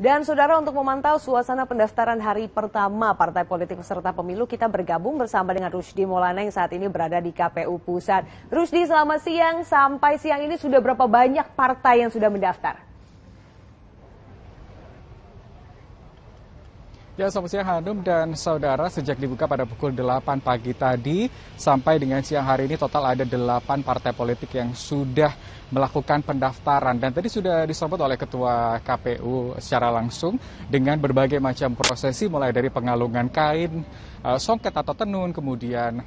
Dan saudara untuk memantau suasana pendaftaran hari pertama partai politik peserta pemilu kita bergabung bersama dengan Rusdi Maulana yang saat ini berada di KPU Pusat. Rusdi selamat siang, sampai siang ini sudah berapa banyak partai yang sudah mendaftar? Ya, selamat siang Hanum dan saudara. Sejak dibuka pada pukul 8 pagi tadi sampai dengan siang hari ini total ada 8 partai politik yang sudah melakukan pendaftaran dan tadi sudah disambut oleh ketua KPU secara langsung dengan berbagai macam prosesi mulai dari pengalungan kain eh, songket atau tenun kemudian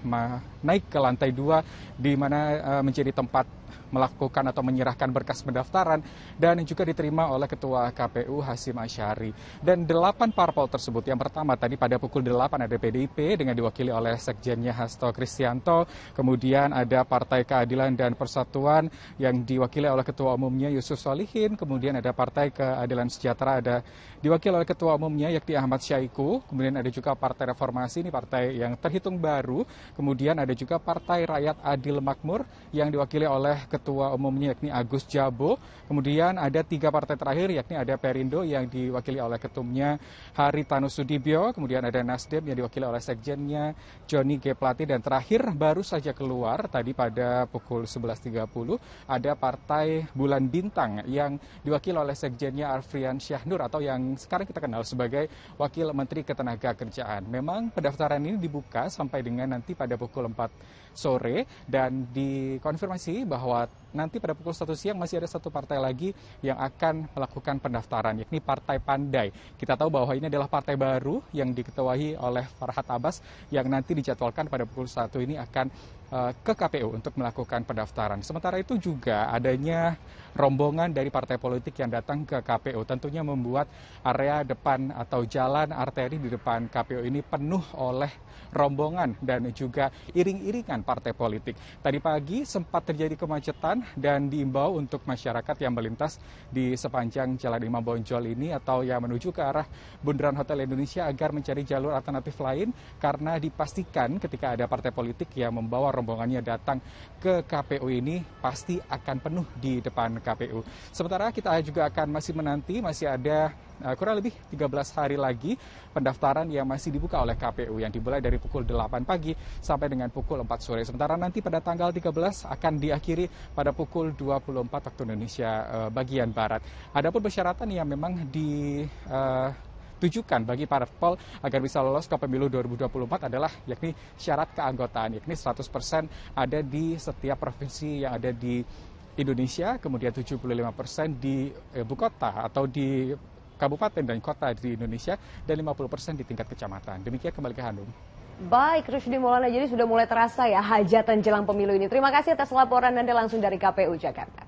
naik ke lantai dua di mana eh, menjadi tempat melakukan atau menyerahkan berkas pendaftaran dan juga diterima oleh Ketua KPU Hasim Asyari. Dan delapan parpol tersebut yang pertama tadi pada pukul 8 ada PDIP dengan diwakili oleh Sekjennya Hasto Kristianto, kemudian ada Partai Keadilan dan Persatuan yang diwakili oleh Ketua Umumnya Yusuf Solihin, kemudian ada Partai Keadilan Sejahtera ada diwakili oleh Ketua Umumnya yakni Ahmad Syaiku, kemudian ada juga Partai Reformasi ini partai yang terhitung baru, kemudian ada juga Partai Rakyat Adil Makmur yang diwakili oleh Ketua Umumnya yakni Agus Jabo. Kemudian ada tiga partai terakhir yakni ada Perindo yang diwakili oleh Ketumnya Hari Tanu Sudibyo. Kemudian ada Nasdem yang diwakili oleh Sekjennya Joni G. Plati. Dan terakhir baru saja keluar tadi pada pukul 11.30 ada Partai Bulan Bintang yang diwakili oleh Sekjennya Arfrian Syahnur atau yang sekarang kita kenal sebagai Wakil Menteri Ketenaga Kerjaan. Memang pendaftaran ini dibuka sampai dengan nanti pada pukul 4 sore dan dikonfirmasi bahwa at nanti pada pukul 1 siang masih ada satu partai lagi yang akan melakukan pendaftaran, yakni Partai Pandai. Kita tahu bahwa ini adalah partai baru yang diketuai oleh Farhat Abbas yang nanti dijadwalkan pada pukul 1 ini akan eh, ke KPU untuk melakukan pendaftaran. Sementara itu juga adanya rombongan dari partai politik yang datang ke KPU tentunya membuat area depan atau jalan arteri di depan KPU ini penuh oleh rombongan dan juga iring-iringan partai politik. Tadi pagi sempat terjadi kemacetan dan diimbau untuk masyarakat yang melintas di sepanjang Jalan Imam Bonjol ini atau yang menuju ke arah Bundaran Hotel Indonesia agar mencari jalur alternatif lain karena dipastikan ketika ada partai politik yang membawa rombongannya datang ke KPU ini pasti akan penuh di depan KPU. Sementara kita juga akan masih menanti masih ada Eh, kurang lebih 13 hari lagi pendaftaran yang masih dibuka oleh KPU yang dimulai dari pukul 8 pagi sampai dengan pukul 4 sore. Sementara nanti pada tanggal 13 akan diakhiri pada pukul 24 waktu Indonesia eh, bagian barat. Adapun persyaratan yang memang di uh, eh, ditujukan bagi parpol agar bisa lolos ke pemilu 2024 adalah yakni syarat keanggotaan, yakni 100% ada di setiap provinsi yang ada di Indonesia, kemudian 75% di ibu kota atau di kabupaten dan kota di Indonesia dan 50% di tingkat kecamatan. Demikian kembali ke Hanum. Baik, Rusdi Maulana, jadi sudah mulai terasa ya hajatan jelang pemilu ini. Terima kasih atas laporan Anda langsung dari KPU Jakarta.